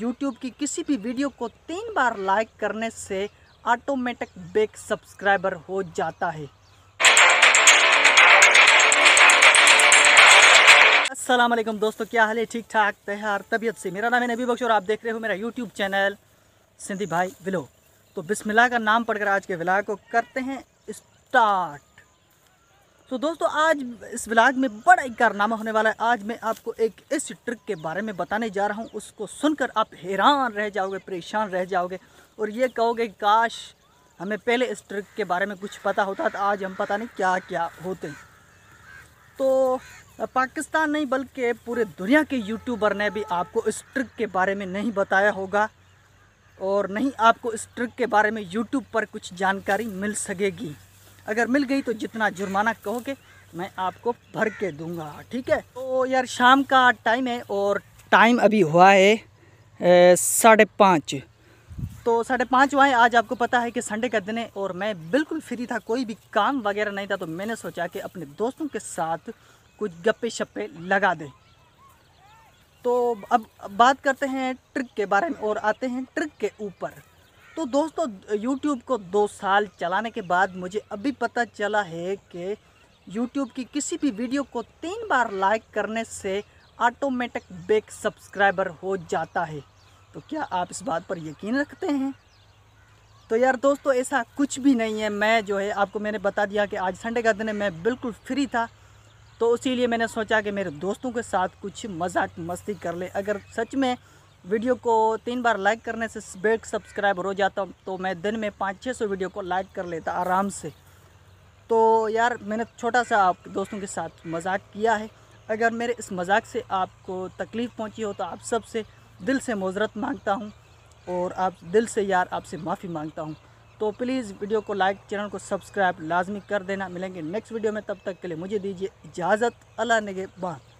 YouTube की किसी भी वीडियो को तीन बार लाइक करने से ऑटोमेटिक बेक सब्सक्राइबर हो जाता है असलम दोस्तों क्या हाल है ठीक ठाक तैयार तबीयत से मेरा नाम है नबी बख्श और आप देख रहे हो मेरा यूट्यूब चैनल सिंधी भाई विलो तो बिस्मिल्लाह का नाम पढ़कर आज के विला को करते हैं स्टार्ट तो दोस्तों आज इस ब्लाग में बड़ा एक कारनामा होने वाला है आज मैं आपको एक इस ट्रिक के बारे में बताने जा रहा हूँ उसको सुनकर आप हैरान रह जाओगे परेशान रह जाओगे और ये कहोगे काश हमें पहले इस ट्रिक के बारे में कुछ पता होता तो आज हम पता नहीं क्या क्या होते तो पाकिस्तान नहीं बल्कि पूरे दुनिया के यूट्यूबर ने भी आपको इस ट्रिक के बारे में नहीं बताया होगा और नहीं आपको इस ट्रिक के बारे में यूट्यूब पर कुछ जानकारी मिल सकेगी अगर मिल गई तो जितना जुर्माना कहोगे मैं आपको भर के दूंगा ठीक है तो यार शाम का टाइम है और टाइम अभी हुआ है साढ़े पाँच तो साढ़े पाँच हुआ है आज आपको पता है कि संडे का दिन है और मैं बिल्कुल फ्री था कोई भी काम वगैरह नहीं था तो मैंने सोचा कि अपने दोस्तों के साथ कुछ गप्पे शप्पे लगा दें तो अब बात करते हैं ट्रिक के बारे में और आते हैं ट्रिक के ऊपर तो दोस्तों यूट्यूब को दो साल चलाने के बाद मुझे अभी पता चला है कि यूट्यूब की किसी भी वीडियो को तीन बार लाइक करने से ऑटोमेटिक बेक सब्सक्राइबर हो जाता है तो क्या आप इस बात पर यकीन रखते हैं तो यार दोस्तों ऐसा कुछ भी नहीं है मैं जो है आपको मैंने बता दिया कि आज संडे का दिन है मैं बिल्कुल फ्री था तो उसी लिए मैंने सोचा कि मेरे दोस्तों के साथ कुछ मजाक मस्ती कर ले अगर सच में वीडियो को तीन बार लाइक करने से बेट सब्सक्राइब हो जाता हूँ तो मैं दिन में पाँच छः सौ वीडियो को लाइक कर लेता आराम से तो यार मैंने छोटा सा आप दोस्तों के साथ मजाक किया है अगर मेरे इस मजाक से आपको तकलीफ़ पहुँची हो तो आप सबसे दिल से मजरत मांगता हूँ और आप दिल से यार आपसे माफ़ी मांगता हूँ तो प्लीज़ वीडियो को लाइक चैनल को सब्सक्राइब लाजमी कर देना मिलेंगे नेक्स्ट वीडियो में तब तक के लिए मुझे दीजिए इजाज़त अल्लाह नगे बात